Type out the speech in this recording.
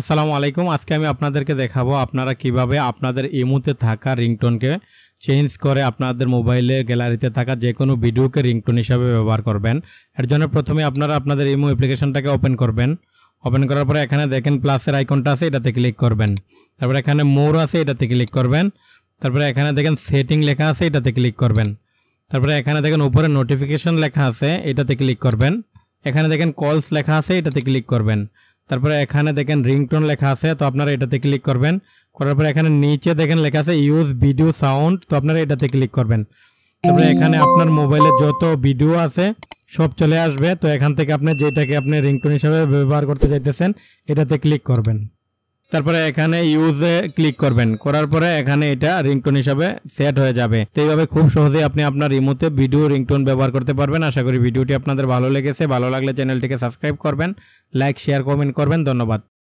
আসসালামু আলাইকুম আজকে আমি আপনাদেরকে দেখাবো আপনারা কিভাবে আপনাদের ইমুতে থাকা রিংটোনকে চেঞ্জ করে আপনাদের মোবাইলের গ্যালারিতে থাকা যে কোনো ভিডিওকে রিংটোন হিসাবে ব্যবহার করবেন এর জন্য প্রথমে আপনারা আপনাদের ইমো অ্যাপ্লিকেশনটাকে ওপেন করবেন ওপেন করার পরে এখানে দেখেন প্লাসের আইকনটা আছে এটাতে ক্লিক করবেন তারপরে এখানে মোর আছে এটাতে ক্লিক করবেন তারপরে এখানে দেখেন সেটিং লেখা আছে এটাতে ক্লিক করবেন তারপরে এখানে দেখেন উপরে নোটিফিকেশন লেখা আছে এটাতে ক্লিক করবেন এখানে দেখেন কলস লেখা আছে এটাতে ক্লিক করবেন তারপরে এখানে দেখেন রিংটোন লেখা আছে তো আপনারা এটাতে ক্লিক করবেন করার পরে এখানে নিচে দেখেন লেখা আছে ইউজ ভিডিও সাউন্ড তো আপনারা এটাতে ক্লিক করবেন তারপরে এখানে আপনার মোবাইলে যত ভিডিও আছে সব চলে আসবে তো এখান থেকে আপনি যেটাকে আপনি রিংটোন হিসাবে ব্যবহার করতে চাইতেছেন এটাতে ক্লিক করবেন তারপরে এখানে ইউজে ক্লিক করবেন করার পরে এখানে এটা রিংটোন হিসাবে সেট হয়ে যাবে তো এইভাবে খুব সহজে আপনি আপনার রিমোতে ভিডিও রিংটোন ব্যবহার করতে পারবেন আশা করি ভিডিওটি আপনাদের ভালো লেগেছে ভালো লাগলে চ্যানেলটিকে সাবস্ক্রাইব করবেন লাইক শেয়ার কমেন্ট করবেন ধন্যবাদ